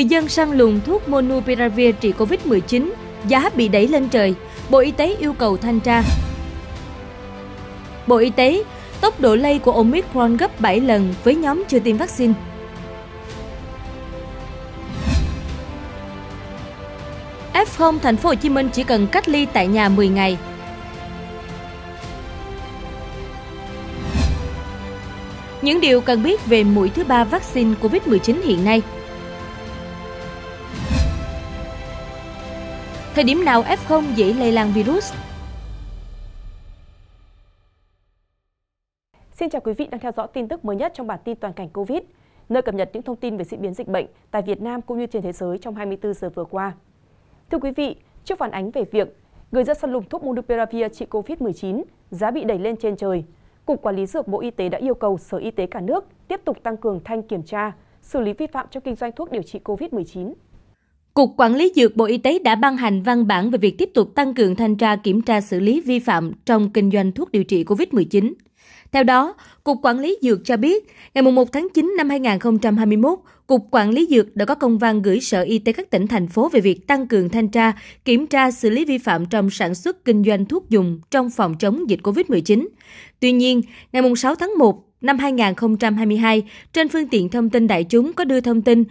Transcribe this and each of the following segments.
Người dân săn lùng thuốc Monupiravir trị Covid-19, giá bị đẩy lên trời, Bộ Y tế yêu cầu thanh tra. Bộ Y tế, tốc độ lây của Omicron gấp 7 lần với nhóm chưa tiêm vaccine. F0 thành phố Hồ Chí Minh chỉ cần cách ly tại nhà 10 ngày. Những điều cần biết về mũi thứ ba vaccine COVID-19 hiện nay – Thời điểm nào F0 dễ lây lan virus? Xin chào quý vị đang theo dõi tin tức mới nhất trong bản tin toàn cảnh Covid, nơi cập nhật những thông tin về diễn biến dịch bệnh tại Việt Nam cũng như trên thế giới trong 24 giờ vừa qua. Thưa quý vị, trước phản ánh về việc người dân săn lùng thuốc Monopiravir trị Covid-19 giá bị đẩy lên trên trời, Cục Quản lý Dược Bộ Y tế đã yêu cầu Sở Y tế cả nước tiếp tục tăng cường thanh kiểm tra, xử lý vi phạm trong kinh doanh thuốc điều trị COVID-19. Cục Quản lý Dược Bộ Y tế đã ban hành văn bản về việc tiếp tục tăng cường thanh tra kiểm tra xử lý vi phạm trong kinh doanh thuốc điều trị COVID-19. Theo đó, Cục Quản lý Dược cho biết, ngày 1 tháng 9 năm 2021, Cục Quản lý Dược đã có công văn gửi Sở Y tế các tỉnh, thành phố về việc tăng cường thanh tra, kiểm tra xử lý vi phạm trong sản xuất kinh doanh thuốc dùng trong phòng chống dịch COVID-19. Tuy nhiên, ngày 6 tháng 1 năm 2022, trên phương tiện thông tin đại chúng có đưa thông tin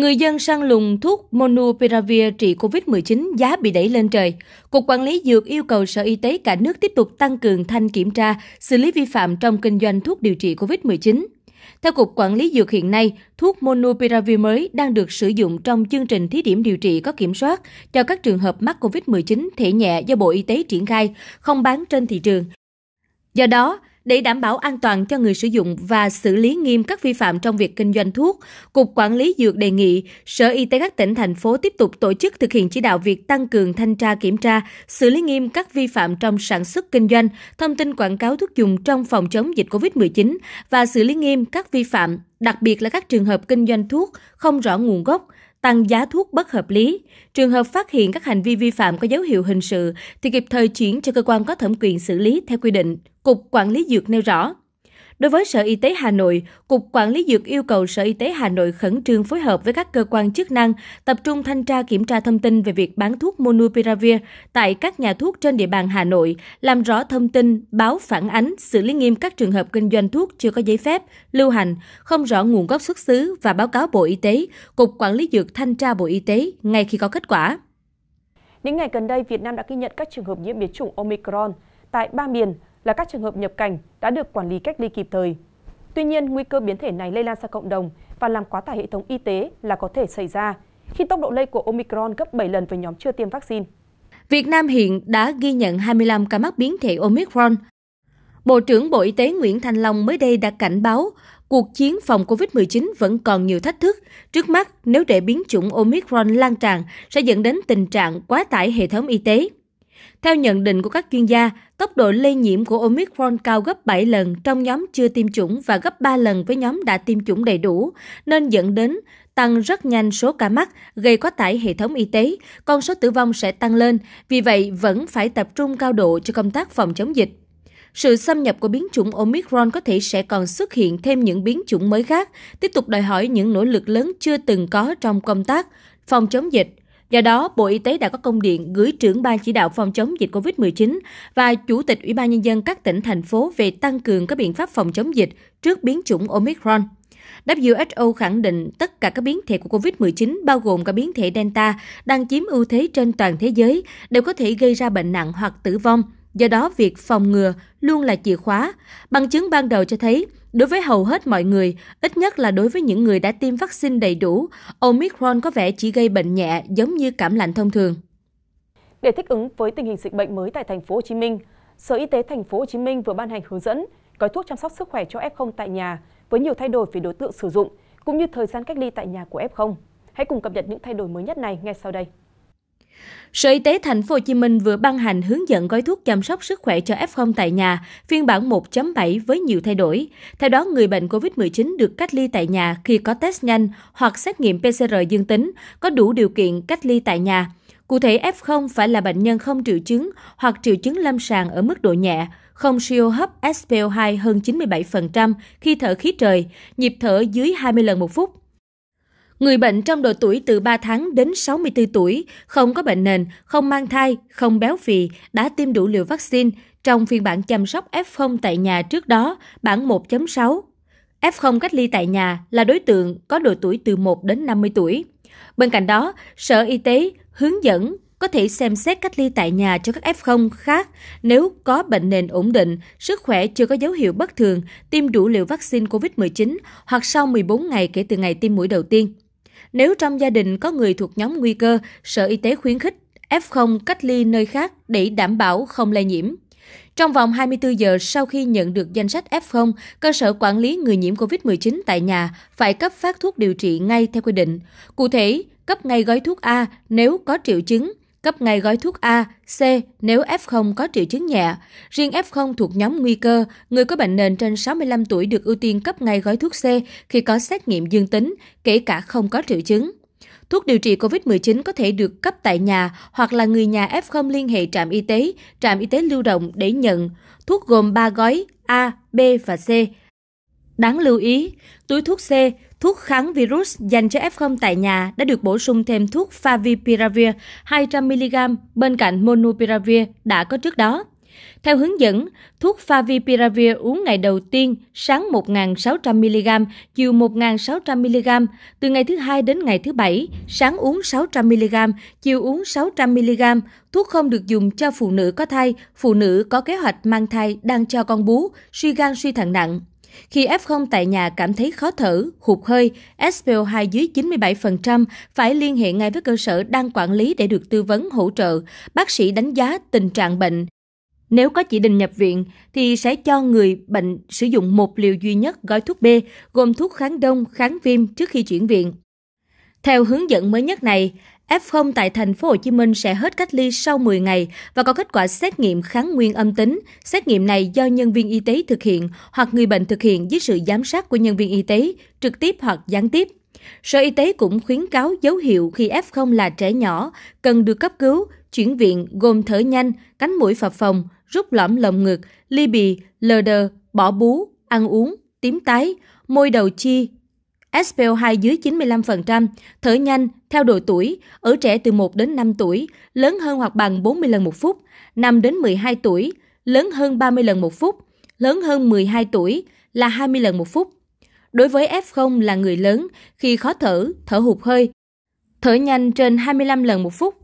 Người dân săn lùng thuốc Monupiravir trị COVID-19 giá bị đẩy lên trời. Cục Quản lý Dược yêu cầu Sở Y tế cả nước tiếp tục tăng cường thanh kiểm tra, xử lý vi phạm trong kinh doanh thuốc điều trị COVID-19. Theo Cục Quản lý Dược hiện nay, thuốc Monupiravir mới đang được sử dụng trong chương trình thí điểm điều trị có kiểm soát cho các trường hợp mắc COVID-19 thể nhẹ do Bộ Y tế triển khai, không bán trên thị trường. Do đó, để đảm bảo an toàn cho người sử dụng và xử lý nghiêm các vi phạm trong việc kinh doanh thuốc cục quản lý dược đề nghị sở y tế các tỉnh thành phố tiếp tục tổ chức thực hiện chỉ đạo việc tăng cường thanh tra kiểm tra xử lý nghiêm các vi phạm trong sản xuất kinh doanh thông tin quảng cáo thuốc dùng trong phòng chống dịch covid 19 và xử lý nghiêm các vi phạm đặc biệt là các trường hợp kinh doanh thuốc không rõ nguồn gốc tăng giá thuốc bất hợp lý. Trường hợp phát hiện các hành vi vi phạm có dấu hiệu hình sự thì kịp thời chuyển cho cơ quan có thẩm quyền xử lý theo quy định, Cục Quản lý Dược nêu rõ đối với sở y tế hà nội cục quản lý dược yêu cầu sở y tế hà nội khẩn trương phối hợp với các cơ quan chức năng tập trung thanh tra kiểm tra thông tin về việc bán thuốc monupiravir tại các nhà thuốc trên địa bàn hà nội làm rõ thông tin báo phản ánh xử lý nghiêm các trường hợp kinh doanh thuốc chưa có giấy phép lưu hành không rõ nguồn gốc xuất xứ và báo cáo bộ y tế cục quản lý dược thanh tra bộ y tế ngay khi có kết quả những ngày gần đây, Việt Nam đã ghi nhận các trường hợp nhiễm biến chủng Omicron tại ba miền là các trường hợp nhập cảnh đã được quản lý cách ly kịp thời. Tuy nhiên, nguy cơ biến thể này lây lan ra cộng đồng và làm quá tải hệ thống y tế là có thể xảy ra khi tốc độ lây của Omicron gấp 7 lần với nhóm chưa tiêm vaccine. Việt Nam hiện đã ghi nhận 25 ca mắc biến thể Omicron. Bộ trưởng Bộ Y tế Nguyễn Thanh Long mới đây đã cảnh báo cuộc chiến phòng COVID-19 vẫn còn nhiều thách thức. Trước mắt, nếu để biến chủng Omicron lan tràn, sẽ dẫn đến tình trạng quá tải hệ thống y tế. Theo nhận định của các chuyên gia, tốc độ lây nhiễm của Omicron cao gấp 7 lần trong nhóm chưa tiêm chủng và gấp 3 lần với nhóm đã tiêm chủng đầy đủ, nên dẫn đến tăng rất nhanh số ca mắc, gây quá tải hệ thống y tế, con số tử vong sẽ tăng lên, vì vậy vẫn phải tập trung cao độ cho công tác phòng chống dịch. Sự xâm nhập của biến chủng Omicron có thể sẽ còn xuất hiện thêm những biến chủng mới khác, tiếp tục đòi hỏi những nỗ lực lớn chưa từng có trong công tác phòng chống dịch Do đó, Bộ Y tế đã có công điện gửi trưởng ban chỉ đạo phòng chống dịch covid chín và Chủ tịch Ủy ban Nhân dân các tỉnh, thành phố về tăng cường các biện pháp phòng chống dịch trước biến chủng Omicron. WHO khẳng định tất cả các biến thể của COVID-19, bao gồm cả biến thể Delta, đang chiếm ưu thế trên toàn thế giới, đều có thể gây ra bệnh nặng hoặc tử vong. Do đó, việc phòng ngừa luôn là chìa khóa. Bằng chứng ban đầu cho thấy, Đối với hầu hết mọi người, ít nhất là đối với những người đã tiêm vaccine đầy đủ, Omicron có vẻ chỉ gây bệnh nhẹ giống như cảm lạnh thông thường. Để thích ứng với tình hình dịch bệnh mới tại thành phố Hồ Chí Minh, Sở Y tế thành phố Hồ Chí Minh vừa ban hành hướng dẫn gói thuốc chăm sóc sức khỏe cho F0 tại nhà với nhiều thay đổi về đối tượng sử dụng cũng như thời gian cách ly tại nhà của F0. Hãy cùng cập nhật những thay đổi mới nhất này ngay sau đây. Sở Y tế Thành phố Hồ Chí Minh vừa ban hành hướng dẫn gói thuốc chăm sóc sức khỏe cho F0 tại nhà, phiên bản 1.7 với nhiều thay đổi. Theo đó, người bệnh COVID-19 được cách ly tại nhà khi có test nhanh hoặc xét nghiệm PCR dương tính, có đủ điều kiện cách ly tại nhà. Cụ thể, F0 phải là bệnh nhân không triệu chứng hoặc triệu chứng lâm sàng ở mức độ nhẹ, không siêu hấp SPO2 hơn 97% khi thở khí trời, nhịp thở dưới 20 lần một phút, người bệnh trong độ tuổi từ ba tháng đến sáu mươi bốn tuổi không có bệnh nền không mang thai không béo phì đã tiêm đủ liều vaccine trong phiên bản chăm sóc f tại nhà trước đó bản 1.6 F0 cách ly tại nhà là đối tượng có độ tuổi từ 1 đến 50 tuổi. Bên cạnh đó, Sở Y tế hướng dẫn có thể xem xét cách ly tại nhà cho các F0 khác nếu có bệnh nền ổn định, sức khỏe chưa có dấu hiệu bất thường, tiêm đủ liều vaccine COVID-19 hoặc sau 14 ngày kể từ ngày tiêm mũi đầu tiên. Nếu trong gia đình có người thuộc nhóm nguy cơ, Sở Y tế khuyến khích F0 cách ly nơi khác để đảm bảo không lây nhiễm. Trong vòng 24 giờ sau khi nhận được danh sách F0, cơ sở quản lý người nhiễm COVID-19 tại nhà phải cấp phát thuốc điều trị ngay theo quy định. Cụ thể, cấp ngay gói thuốc A nếu có triệu chứng, cấp ngay gói thuốc A, C nếu F0 có triệu chứng nhẹ. Riêng F0 thuộc nhóm nguy cơ, người có bệnh nền trên 65 tuổi được ưu tiên cấp ngay gói thuốc C khi có xét nghiệm dương tính, kể cả không có triệu chứng. Thuốc điều trị COVID-19 có thể được cấp tại nhà hoặc là người nhà F0 liên hệ trạm y tế, trạm y tế lưu động để nhận. Thuốc gồm 3 gói A, B và C. Đáng lưu ý, túi thuốc C thuốc kháng virus dành cho F0 tại nhà đã được bổ sung thêm thuốc Favipiravir 200mg bên cạnh Monupiravir đã có trước đó. Theo hướng dẫn, thuốc Favipiravir uống ngày đầu tiên sáng 1.600mg, chiều 1.600mg, từ ngày thứ hai đến ngày thứ bảy, sáng uống 600mg, chiều uống 600mg. Thuốc không được dùng cho phụ nữ có thai, phụ nữ có kế hoạch mang thai đang cho con bú, suy gan suy thận nặng khi f tại nhà cảm thấy khó thở hụt hơi spo 2 dưới 97%, phải liên hệ ngay với cơ sở đang quản lý để được tư vấn hỗ trợ bác sĩ đánh giá tình trạng bệnh nếu có chỉ định nhập viện thì sẽ cho người bệnh sử dụng một liều duy nhất gói thuốc b gồm thuốc kháng đông kháng viêm trước khi chuyển viện theo hướng dẫn mới nhất này, F0 tại thành phố Hồ Chí Minh sẽ hết cách ly sau 10 ngày và có kết quả xét nghiệm kháng nguyên âm tính. Xét nghiệm này do nhân viên y tế thực hiện hoặc người bệnh thực hiện dưới sự giám sát của nhân viên y tế, trực tiếp hoặc gián tiếp. Sở Y tế cũng khuyến cáo dấu hiệu khi F0 là trẻ nhỏ cần được cấp cứu, chuyển viện gồm thở nhanh, cánh mũi phập phồng, rút lõm lồng ngực, ly bì, lờ đờ, bỏ bú, ăn uống, tím tái, môi đầu chi, SPO 2 dưới 95%, thở nhanh, theo độ tuổi, ở trẻ từ 1 đến 5 tuổi, lớn hơn hoặc bằng 40 lần một phút, 5 đến 12 tuổi, lớn hơn 30 lần một phút, lớn hơn 12 tuổi là 20 lần một phút. Đối với F0 là người lớn khi khó thở, thở hụt hơi, thở nhanh trên 25 lần một phút,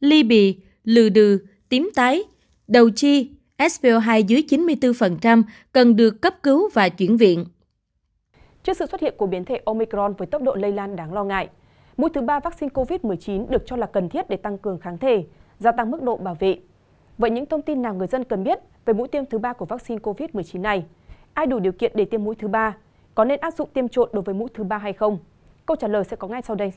ly bì, lừ đừ, tím tái, đầu chi, SPO2 dưới 94% cần được cấp cứu và chuyển viện trước sự xuất hiện của biến thể Omicron với tốc độ lây lan đáng lo ngại. Mũi thứ ba vaccine COVID-19 được cho là cần thiết để tăng cường kháng thể, gia tăng mức độ bảo vệ. Vậy những thông tin nào người dân cần biết về mũi tiêm thứ ba của vaccine COVID-19 này? Ai đủ điều kiện để tiêm mũi thứ ba? Có nên áp dụng tiêm trộn đối với mũi thứ ba hay không? Câu trả lời sẽ có ngay sau đây.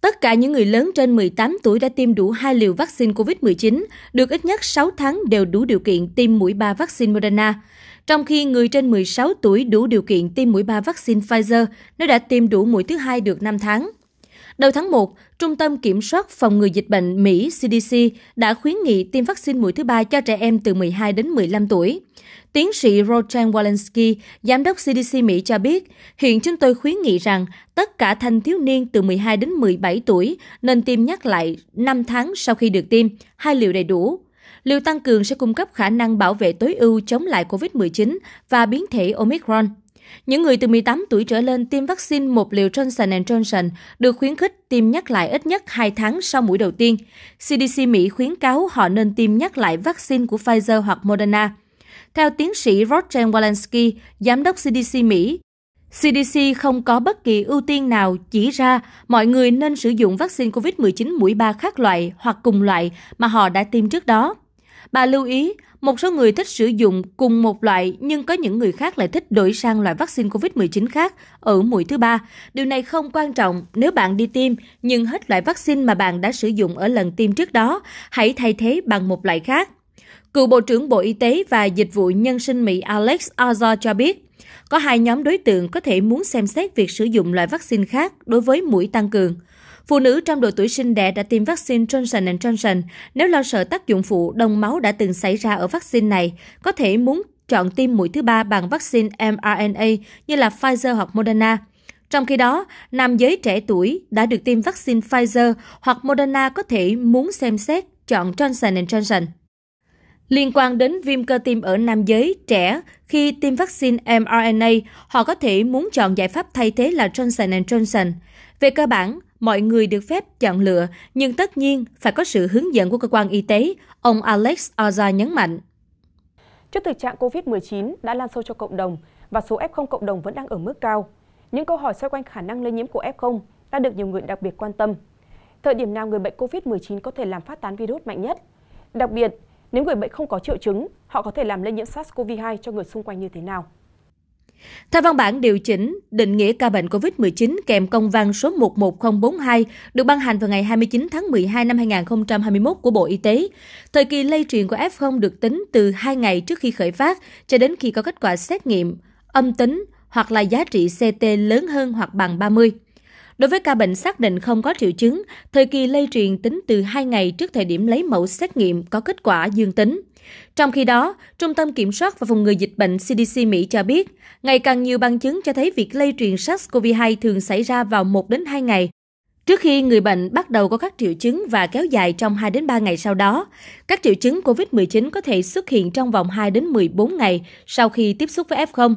Tất cả những người lớn trên 18 tuổi đã tiêm đủ 2 liều vaccine COVID-19, được ít nhất 6 tháng đều đủ điều kiện tiêm mũi 3 vaccine Moderna trong khi người trên 16 tuổi đủ điều kiện tiêm mũi 3 vaccine Pfizer nó đã tiêm đủ mũi thứ hai được 5 tháng. Đầu tháng 1, Trung tâm Kiểm soát Phòng ngừa Dịch bệnh Mỹ CDC đã khuyến nghị tiêm vaccine mũi thứ ba cho trẻ em từ 12 đến 15 tuổi. Tiến sĩ Rojan Walensky, Giám đốc CDC Mỹ cho biết, hiện chúng tôi khuyến nghị rằng tất cả thanh thiếu niên từ 12 đến 17 tuổi nên tiêm nhắc lại 5 tháng sau khi được tiêm, hai liều đầy đủ liều tăng cường sẽ cung cấp khả năng bảo vệ tối ưu chống lại covid một mươi chín và biến thể omicron những người từ 18 tuổi trở lên tiêm vaccine một liều Johnson Johnson được khuyến khích tiêm nhắc lại ít nhất 2 tháng sau mũi đầu tiên. CDC Mỹ khuyến cáo họ nên tiêm nhắc lại vaccine của Pfizer hoặc Moderna. Theo tiến sĩ Roger Walensky, giám đốc CDC Mỹ, CDC không có bất kỳ ưu tiên nào chỉ ra mọi người nên sử dụng vaccine COVID-19 mũi 3 khác loại hoặc cùng loại mà họ đã tiêm trước đó. Bà lưu ý, một số người thích sử dụng cùng một loại nhưng có những người khác lại thích đổi sang loại vaccine COVID-19 khác ở mũi thứ ba. Điều này không quan trọng nếu bạn đi tiêm, nhưng hết loại vaccine mà bạn đã sử dụng ở lần tiêm trước đó, hãy thay thế bằng một loại khác. Cựu Bộ trưởng Bộ Y tế và Dịch vụ Nhân sinh Mỹ Alex Azar cho biết, có hai nhóm đối tượng có thể muốn xem xét việc sử dụng loại vaccine khác đối với mũi tăng cường – phụ nữ trong độ tuổi sinh đẻ đã tiêm vaccine Johnson Johnson nếu lo sợ tác dụng phụ đông máu đã từng xảy ra ở vaccine này, có thể muốn chọn tiêm mũi thứ ba bằng vaccine mRNA như là Pfizer hoặc Moderna. Trong khi đó, nam giới trẻ tuổi đã được tiêm vaccine Pfizer hoặc Moderna có thể muốn xem xét chọn Johnson Johnson. Liên quan đến viêm cơ tim ở nam giới trẻ khi tiêm vaccine mRNA, họ có thể muốn chọn giải pháp thay thế là Johnson Johnson về cơ bản mọi người được phép chọn lựa nhưng tất nhiên phải có sự hướng dẫn của cơ quan y tế ông alex oza nhấn mạnh trước thực trạng covid 19 đã lan sâu cho cộng đồng và số f0 cộng đồng vẫn đang ở mức cao những câu hỏi xoay quanh khả năng lây nhiễm của f0 đã được nhiều người đặc biệt quan tâm thời điểm nào người bệnh COVID-19 có thể làm phát tán virus mạnh nhất. Đặc biệt, nếu người bệnh không có triệu chứng, họ có thể làm lây nhiễm SARS-CoV-2 cho người xung quanh như thế nào? Theo văn bản điều chỉnh, định nghĩa ca bệnh COVID-19 kèm công văn số 11042 được ban hành vào ngày 29 tháng 12 năm 2021 của Bộ Y tế. Thời kỳ lây truyền của F0 được tính từ 2 ngày trước khi khởi phát cho đến khi có kết quả xét nghiệm âm tính hoặc là giá trị CT lớn hơn hoặc bằng 30. Đối với ca bệnh xác định không có triệu chứng, thời kỳ lây truyền tính từ 2 ngày trước thời điểm lấy mẫu xét nghiệm có kết quả dương tính. Trong khi đó, Trung tâm Kiểm soát và Phòng ngừa Dịch bệnh CDC Mỹ cho biết, ngày càng nhiều bằng chứng cho thấy việc lây truyền SARS-CoV-2 thường xảy ra vào 1 đến 2 ngày trước khi người bệnh bắt đầu có các triệu chứng và kéo dài trong 2 đến 3 ngày sau đó. Các triệu chứng COVID-19 có thể xuất hiện trong vòng 2 đến 14 ngày sau khi tiếp xúc với F0.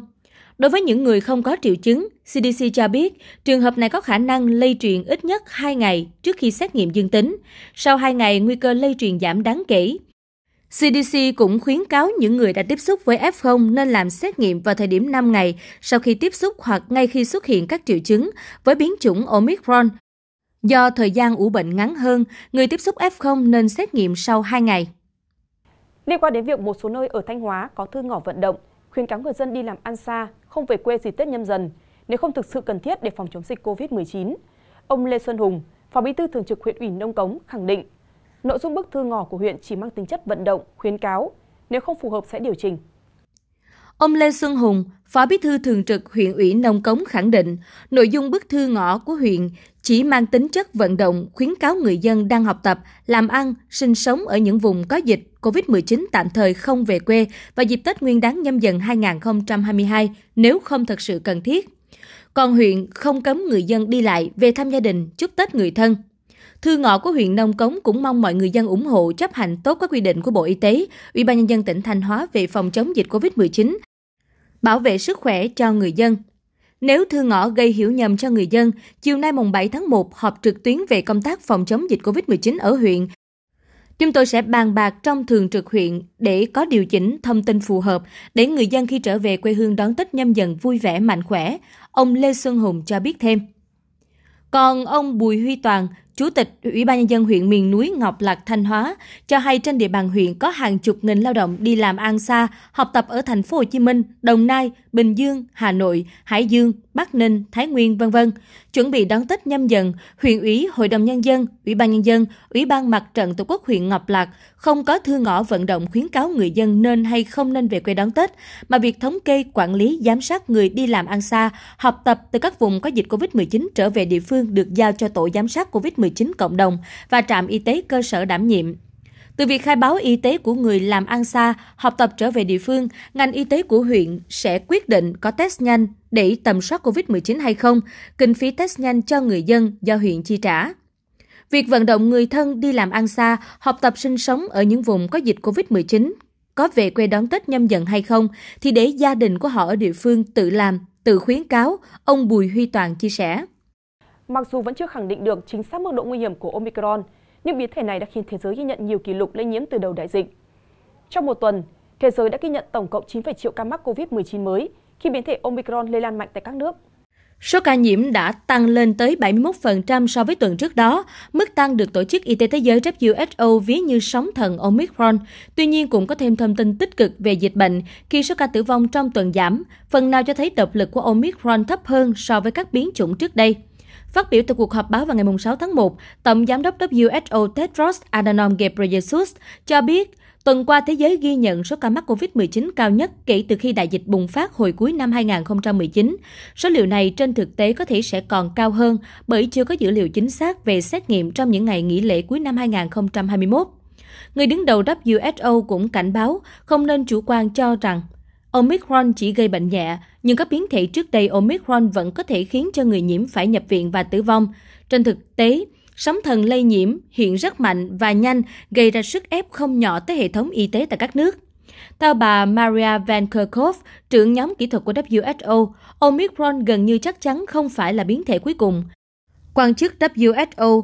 Đối với những người không có triệu chứng, CDC cho biết trường hợp này có khả năng lây truyền ít nhất 2 ngày trước khi xét nghiệm dương tính. Sau 2 ngày, nguy cơ lây truyền giảm đáng kể. CDC cũng khuyến cáo những người đã tiếp xúc với F0 nên làm xét nghiệm vào thời điểm 5 ngày sau khi tiếp xúc hoặc ngay khi xuất hiện các triệu chứng với biến chủng Omicron. Do thời gian ủ bệnh ngắn hơn, người tiếp xúc F0 nên xét nghiệm sau 2 ngày. Liên quan đến việc một số nơi ở Thanh Hóa có thư ngỏ vận động, khuyến cáo người dân đi làm ăn xa, không về quê dịp Tết nhâm dần, nếu không thực sự cần thiết để phòng chống dịch COVID-19. Ông Lê Xuân Hùng, Phó Bí thư Thường trực huyện ủy Nông Cống khẳng định Nội dung bức thư ngỏ của huyện chỉ mang tính chất vận động, khuyến cáo, nếu không phù hợp sẽ điều chỉnh. Ông Lê Xuân Hùng, Phó Bí thư Thường trực huyện ủy Nông Cống khẳng định, nội dung bức thư ngõ của huyện chỉ mang tính chất vận động khuyến cáo người dân đang học tập, làm ăn, sinh sống ở những vùng có dịch COVID-19 tạm thời không về quê và dịp Tết Nguyên đáng nhâm dần 2022 nếu không thật sự cần thiết. Còn huyện không cấm người dân đi lại về thăm gia đình, chúc Tết người thân. Thư ngõ của huyện Nông Cống cũng mong mọi người dân ủng hộ chấp hành tốt các quy định của Bộ Y tế, Ủy ban nhân dân tỉnh Thanh Hóa về phòng chống dịch COVID-19, bảo vệ sức khỏe cho người dân. Nếu thư ngõ gây hiểu nhầm cho người dân, chiều nay mùng 7 tháng 1 họp trực tuyến về công tác phòng chống dịch COVID-19 ở huyện. Chúng tôi sẽ bàn bạc trong thường trực huyện để có điều chỉnh thông tin phù hợp để người dân khi trở về quê hương đón Tết nhâm dần vui vẻ mạnh khỏe, ông Lê Xuân Hùng cho biết thêm. Còn ông Bùi Huy Toàn, Chủ tịch Ủy ban nhân dân huyện miền núi Ngọc Lạc Thanh Hóa cho hay trên địa bàn huyện có hàng chục nghìn lao động đi làm ăn xa, học tập ở thành phố Hồ Chí Minh, Đồng Nai, Bình Dương, Hà Nội, Hải Dương, Bắc Ninh, Thái Nguyên vân vân. Chuẩn bị đón Tết nhâm dần, huyện ủy, hội đồng nhân dân, ủy ban nhân dân, ủy ban mặt trận Tổ quốc huyện Ngọc Lạc không có thư ngõ vận động khuyến cáo người dân nên hay không nên về quê đón Tết, mà việc thống kê, quản lý, giám sát người đi làm ăn xa, học tập từ các vùng có dịch Covid-19 trở về địa phương được giao cho tổ giám sát Covid-19 19 cộng đồng và trạm y tế cơ sở đảm nhiệm. Từ việc khai báo y tế của người làm ăn xa, học tập trở về địa phương, ngành y tế của huyện sẽ quyết định có test nhanh để tầm soát COVID-19 hay không, kinh phí test nhanh cho người dân do huyện chi trả. Việc vận động người thân đi làm ăn xa, học tập sinh sống ở những vùng có dịch COVID-19 có về quê đón Tết nhâm dần hay không thì để gia đình của họ ở địa phương tự làm, tự khuyến cáo, ông Bùi Huy Toàn chia sẻ. Mặc dù vẫn chưa khẳng định được chính xác mức độ nguy hiểm của Omicron, nhưng biến thể này đã khiến thế giới ghi nhận nhiều kỷ lục lây nhiễm từ đầu đại dịch. Trong một tuần, thế giới đã ghi nhận tổng cộng 9,7 triệu ca mắc COVID-19 mới khi biến thể Omicron lây lan mạnh tại các nước. Số ca nhiễm đã tăng lên tới 71% so với tuần trước đó, mức tăng được Tổ chức Y tế Thế giới WHO ví như sóng thần Omicron. Tuy nhiên cũng có thêm thông tin tích cực về dịch bệnh khi số ca tử vong trong tuần giảm, phần nào cho thấy độc lực của Omicron thấp hơn so với các biến chủng trước đây. Phát biểu tại cuộc họp báo vào ngày 6 tháng 1, Tổng giám đốc WHO Tedros Adhanom Ghebreyesus cho biết tuần qua thế giới ghi nhận số ca mắc COVID-19 cao nhất kể từ khi đại dịch bùng phát hồi cuối năm 2019. Số liệu này trên thực tế có thể sẽ còn cao hơn bởi chưa có dữ liệu chính xác về xét nghiệm trong những ngày nghỉ lễ cuối năm 2021. Người đứng đầu WHO cũng cảnh báo không nên chủ quan cho rằng omicron chỉ gây bệnh nhẹ nhưng các biến thể trước đây omicron vẫn có thể khiến cho người nhiễm phải nhập viện và tử vong trên thực tế sóng thần lây nhiễm hiện rất mạnh và nhanh gây ra sức ép không nhỏ tới hệ thống y tế tại các nước theo bà Maria Van Kerkhove, trưởng nhóm kỹ thuật của WHO, Omicron gần như chắc chắn không phải là biến thể cuối cùng. Quan chức WHO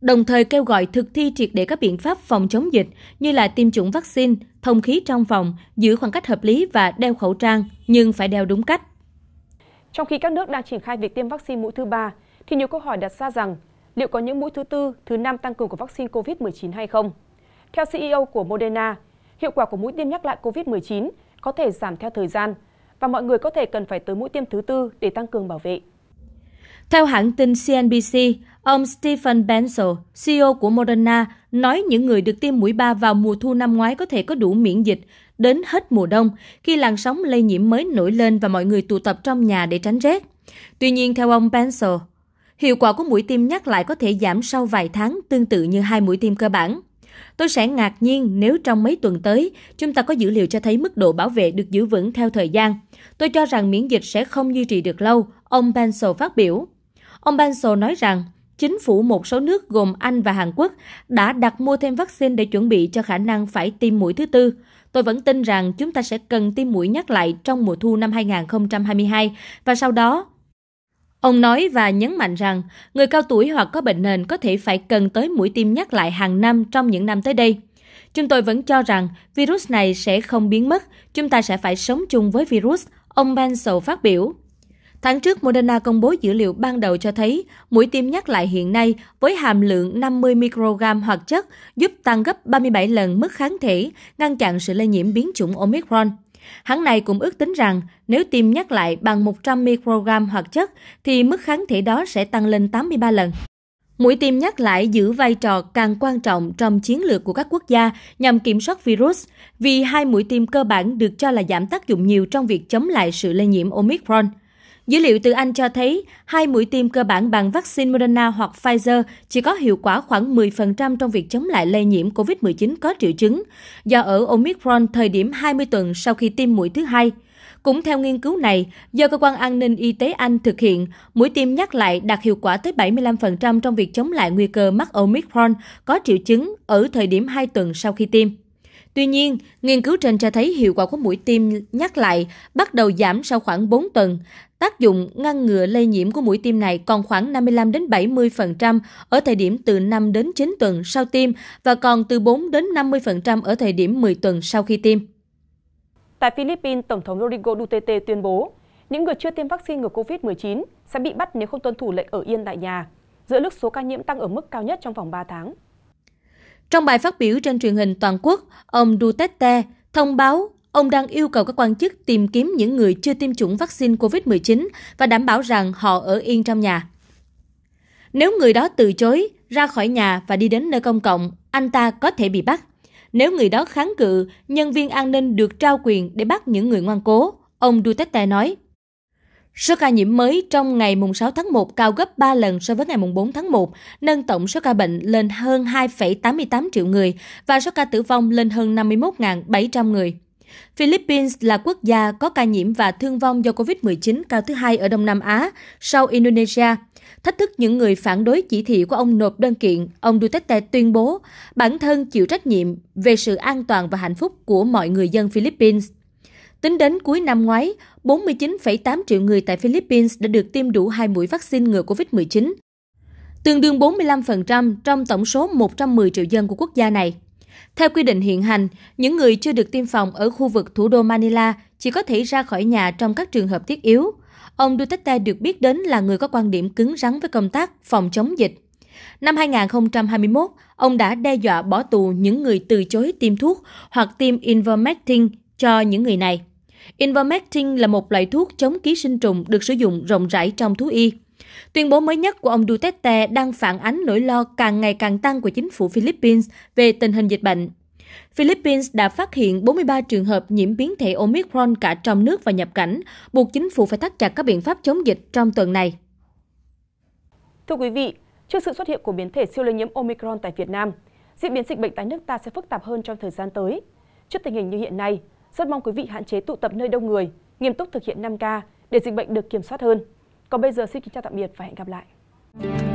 đồng thời kêu gọi thực thi triệt để các biện pháp phòng chống dịch như là tiêm chủng vaccine, thông khí trong phòng, giữ khoảng cách hợp lý và đeo khẩu trang, nhưng phải đeo đúng cách. Trong khi các nước đang triển khai việc tiêm vaccine mũi thứ ba, thì nhiều câu hỏi đặt ra rằng liệu có những mũi thứ tư, thứ năm tăng cường của vaccine COVID-19 hay không? Theo CEO của Moderna, hiệu quả của mũi tiêm nhắc lại COVID-19 có thể giảm theo thời gian và mọi người có thể cần phải tới mũi tiêm thứ tư để tăng cường bảo vệ. Theo hãng tin CNBC, ông Stephen Bensel, CEO của Moderna, nói những người được tiêm mũi 3 vào mùa thu năm ngoái có thể có đủ miễn dịch đến hết mùa đông khi làn sóng lây nhiễm mới nổi lên và mọi người tụ tập trong nhà để tránh rét. Tuy nhiên, theo ông Bensel, hiệu quả của mũi tiêm nhắc lại có thể giảm sau vài tháng tương tự như hai mũi tiêm cơ bản. Tôi sẽ ngạc nhiên nếu trong mấy tuần tới, chúng ta có dữ liệu cho thấy mức độ bảo vệ được giữ vững theo thời gian. Tôi cho rằng miễn dịch sẽ không duy trì được lâu, ông Pencil phát biểu. Ông Bansal nói rằng chính phủ một số nước gồm Anh và Hàn Quốc đã đặt mua thêm vaccine để chuẩn bị cho khả năng phải tiêm mũi thứ tư. Tôi vẫn tin rằng chúng ta sẽ cần tiêm mũi nhắc lại trong mùa thu năm 2022 và sau đó. Ông nói và nhấn mạnh rằng người cao tuổi hoặc có bệnh nền có thể phải cần tới mũi tiêm nhắc lại hàng năm trong những năm tới đây. Chúng tôi vẫn cho rằng virus này sẽ không biến mất, chúng ta sẽ phải sống chung với virus, ông Bansal phát biểu. Tháng trước, Moderna công bố dữ liệu ban đầu cho thấy mũi tiêm nhắc lại hiện nay với hàm lượng 50 microgram hoạt chất giúp tăng gấp 37 lần mức kháng thể, ngăn chặn sự lây nhiễm biến chủng Omicron. Hãng này cũng ước tính rằng nếu tiêm nhắc lại bằng 100 microgram hoạt chất thì mức kháng thể đó sẽ tăng lên 83 lần. Mũi tiêm nhắc lại giữ vai trò càng quan trọng trong chiến lược của các quốc gia nhằm kiểm soát virus, vì hai mũi tiêm cơ bản được cho là giảm tác dụng nhiều trong việc chống lại sự lây nhiễm Omicron. Dữ liệu từ Anh cho thấy hai mũi tiêm cơ bản bằng vaccine Moderna hoặc Pfizer chỉ có hiệu quả khoảng 10% trong việc chống lại lây nhiễm COVID-19 có triệu chứng, do ở Omicron thời điểm 20 tuần sau khi tiêm mũi thứ hai. Cũng theo nghiên cứu này, do Cơ quan An ninh Y tế Anh thực hiện, mũi tiêm nhắc lại đạt hiệu quả tới 75% trong việc chống lại nguy cơ mắc Omicron có triệu chứng ở thời điểm 2 tuần sau khi tiêm. Tuy nhiên, nghiên cứu trên cho thấy hiệu quả của mũi tiêm nhắc lại bắt đầu giảm sau khoảng 4 tuần, Tác dụng ngăn ngừa lây nhiễm của mũi tiêm này còn khoảng 55 đến 70% ở thời điểm từ 5 đến 9 tuần sau tiêm và còn từ 4 đến 50% ở thời điểm 10 tuần sau khi tiêm. Tại Philippines, Tổng thống Rodrigo Duterte tuyên bố những người chưa tiêm vaccine ngừa COVID-19 sẽ bị bắt nếu không tuân thủ lệnh ở yên tại nhà, giữa lúc số ca nhiễm tăng ở mức cao nhất trong vòng 3 tháng. Trong bài phát biểu trên truyền hình toàn quốc, ông Duterte thông báo Ông đang yêu cầu các quan chức tìm kiếm những người chưa tiêm chủng vaccine covid 19 và đảm bảo rằng họ ở yên trong nhà. Nếu người đó từ chối, ra khỏi nhà và đi đến nơi công cộng, anh ta có thể bị bắt. Nếu người đó kháng cự, nhân viên an ninh được trao quyền để bắt những người ngoan cố, ông Duterte nói. Số ca nhiễm mới trong ngày 6 tháng 1 cao gấp 3 lần so với ngày 4 tháng 1, nâng tổng số ca bệnh lên hơn 2,88 triệu người và số ca tử vong lên hơn 51.700 người. Philippines là quốc gia có ca nhiễm và thương vong do covid 19 cao thứ hai ở Đông Nam Á sau Indonesia. Thách thức những người phản đối chỉ thị của ông nộp đơn kiện, ông Duterte tuyên bố bản thân chịu trách nhiệm về sự an toàn và hạnh phúc của mọi người dân Philippines. Tính đến cuối năm ngoái, 49,8 triệu người tại Philippines đã được tiêm đủ hai mũi vaccine ngừa COVID-19, tương đương 45% trong tổng số 110 triệu dân của quốc gia này. Theo quy định hiện hành, những người chưa được tiêm phòng ở khu vực thủ đô Manila chỉ có thể ra khỏi nhà trong các trường hợp thiết yếu. Ông Duterte được biết đến là người có quan điểm cứng rắn với công tác phòng chống dịch. Năm 2021, ông đã đe dọa bỏ tù những người từ chối tiêm thuốc hoặc tiêm Invermectin cho những người này. Invermectin là một loại thuốc chống ký sinh trùng được sử dụng rộng rãi trong thú y. Tuyên bố mới nhất của ông Duterte đang phản ánh nỗi lo càng ngày càng tăng của chính phủ Philippines về tình hình dịch bệnh. Philippines đã phát hiện 43 trường hợp nhiễm biến thể Omicron cả trong nước và nhập cảnh, buộc chính phủ phải thắt chặt các biện pháp chống dịch trong tuần này. Thưa quý vị, trước sự xuất hiện của biến thể siêu lây nhiễm Omicron tại Việt Nam, diễn biến dịch bệnh tại nước ta sẽ phức tạp hơn trong thời gian tới. Trước tình hình như hiện nay, rất mong quý vị hạn chế tụ tập nơi đông người, nghiêm túc thực hiện 5K để dịch bệnh được kiểm soát hơn. Còn bây giờ xin kính chào tạm biệt và hẹn gặp lại.